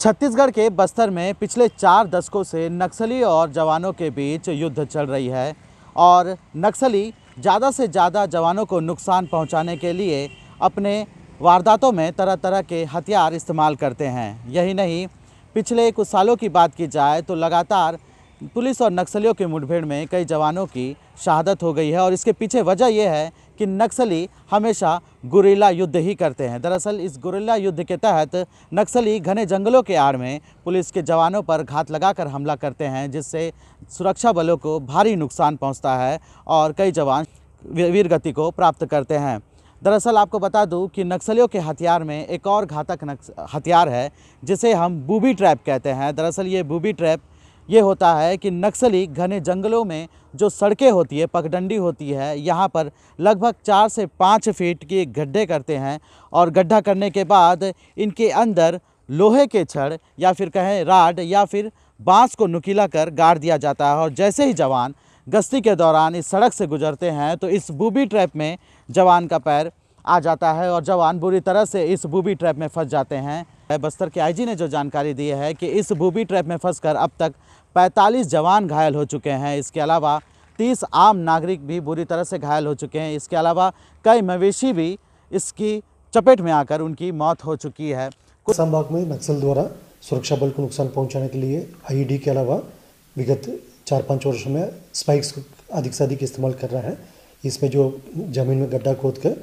छत्तीसगढ़ के बस्तर में पिछले चार दशकों से नक्सली और जवानों के बीच युद्ध चल रही है और नक्सली ज़्यादा से ज़्यादा जवानों को नुकसान पहुंचाने के लिए अपने वारदातों में तरह तरह के हथियार इस्तेमाल करते हैं यही नहीं पिछले कुछ सालों की बात की जाए तो लगातार पुलिस और नक्सलियों की मुठभेड़ में कई जवानों की शहादत हो गई है और इसके पीछे वजह यह है कि नक्सली हमेशा गुरीला युद्ध ही करते हैं दरअसल इस गुरीला युद्ध के तहत नक्सली घने जंगलों के आड़ में पुलिस के जवानों पर घात लगाकर हमला करते हैं जिससे सुरक्षा बलों को भारी नुकसान पहुँचता है और कई जवान वीरगति को प्राप्त करते हैं दरअसल आपको बता दूं कि नक्सलियों के हथियार में एक और घातक हथियार है जिसे हम बूबी ट्रैप कहते हैं दरअसल ये बूबी ट्रैप ये होता है कि नक्सली घने जंगलों में जो सड़कें होती है पगडंडी होती है यहाँ पर लगभग चार से पाँच फीट के गड्ढे करते हैं और गड्ढा करने के बाद इनके अंदर लोहे के छड़ या फिर कहें राड या फिर बाँस को नुकीला कर गाड़ दिया जाता है और जैसे ही जवान गश्ती के दौरान इस सड़क से गुजरते हैं तो इस बूबी ट्रैप में जवान का पैर आ जाता है और जवान बुरी तरह से इस बूबी ट्रैप में फंस जाते हैं बस्तर के आईजी ने जो जानकारी दी है कि इस बूबी ट्रैप में फंसकर अब तक 45 जवान घायल हो चुके हैं इसके अलावा 30 आम नागरिक भी बुरी तरह से घायल हो चुके हैं इसके अलावा कई मवेशी भी इसकी चपेट में आकर उनकी मौत हो चुकी है संभाग में नक्सल द्वारा सुरक्षा बल को नुकसान पहुंचाने के लिए आईडी के अलावा विगत चार पाँच वर्षों में स्पाइक्स को अधिक से अधिक इस्तेमाल कर रहा है इसमें जो जमीन में गड्ढा खोद कर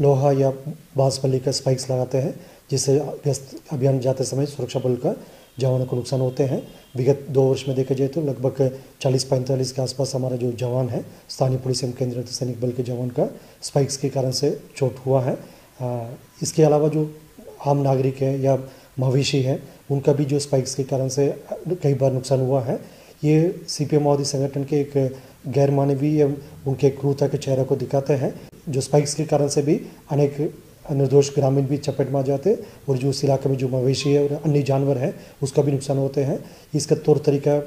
लोहा या बांस बल्ली का स्पाइक्स लगाते हैं जिससे व्यस्त अभियान जाते समय सुरक्षा बल का जवानों को नुकसान होते हैं विगत दो वर्ष में देखा जाए तो लगभग 40-45 के आसपास हमारा जो जवान है स्थानीय पुलिस एवं केंद्रीय सैनिक बल के जवान का स्पाइक्स के कारण से चोट हुआ है आ, इसके अलावा जो आम नागरिक है या मवेशी है उनका भी जो स्पाइक्स के कारण से कई बार नुकसान हुआ है ये सी पी माओवादी संगठन के एक गैर मानवीय उनके क्रूरता के चेहरे को दिखाते हैं जो स्पाइक्स के कारण से भी अनेक निर्दोष ग्रामीण भी चपेट में आ जाते और जो उस इलाके में जो मवेशी है और अन्य जानवर हैं उसका भी नुकसान होते हैं इसका तौर तरीका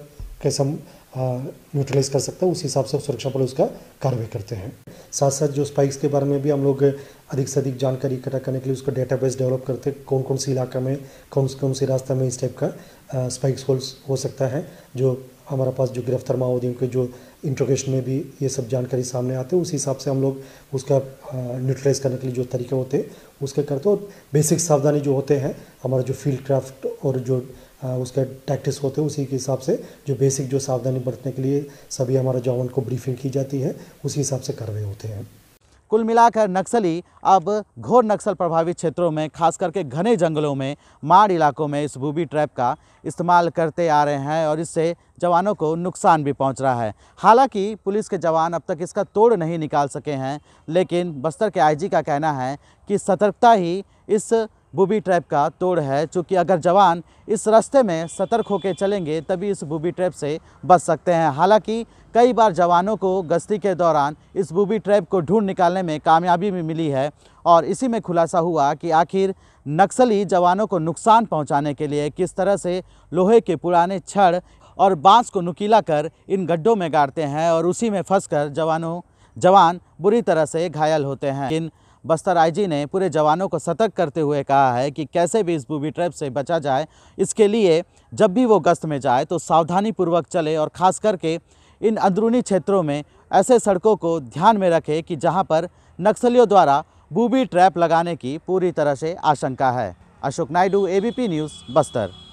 कैसे हम न्यूट्रलाइज कर सकते हैं उस हिसाब से सुरक्षा बल उसका कार्रवाई करते हैं साथ साथ जो स्पाइक्स के बारे में भी हम लोग अधिक से अधिक जानकारी इकट्ठा करने के लिए उसका डेटा डेवलप करते हैं कौन कौन से इलाका में कौन से कौन से रास्ता में इस टाइप का स्पाइक्स होल्स हो सकता है जो हमारे पास जो गिरफ्तार माओवादियों के जो इंट्रोगेशन में भी ये सब जानकारी सामने आते हैं उस हिसाब से हम लोग उसका न्यूट्रलाइज करने के लिए जो तरीके होते हैं उसके करते और बेसिक सावधानी जो होते हैं हमारा जो फील्ड क्राफ्ट और जो उसका टैक्टिस होते हैं उसी के हिसाब से जो बेसिक जो सावधानी बरतने के लिए सभी हमारे जवान को ब्रीफिंग की जाती है उसी हिसाब से कर रहे होते हैं कुल मिलाकर नक्सली अब घोर नक्सल प्रभावित क्षेत्रों में खास करके घने जंगलों में माड़ इलाकों में इस बूबी ट्रैप का इस्तेमाल करते आ रहे हैं और इससे जवानों को नुकसान भी पहुंच रहा है हालांकि पुलिस के जवान अब तक इसका तोड़ नहीं निकाल सके हैं लेकिन बस्तर के आईजी का कहना है कि सतर्कता ही इस बूबी ट्रैप का तोड़ है चूँकि अगर जवान इस रास्ते में सतर्क होकर चलेंगे तभी इस बूबी ट्रैप से बच सकते हैं हालांकि कई बार जवानों को गश्ती के दौरान इस बूबी ट्रैप को ढूंढ निकालने में कामयाबी भी मिली है और इसी में खुलासा हुआ कि आखिर नक्सली जवानों को नुकसान पहुंचाने के लिए किस तरह से लोहे के पुराने छड़ और बाँस को नुकीला कर इन गड्ढों में गाड़ते हैं और उसी में फंस जवानों जवान बुरी तरह से घायल होते हैं लेकिन बस्तर आईजी ने पूरे जवानों को सतर्क करते हुए कहा है कि कैसे भी इस बूबी ट्रैप से बचा जाए इसके लिए जब भी वो गश्त में जाए तो सावधानीपूर्वक चले और ख़ास करके इन अंदरूनी क्षेत्रों में ऐसे सड़कों को ध्यान में रखें कि जहाँ पर नक्सलियों द्वारा बूबी ट्रैप लगाने की पूरी तरह से आशंका है अशोक नायडू ए न्यूज़ बस्तर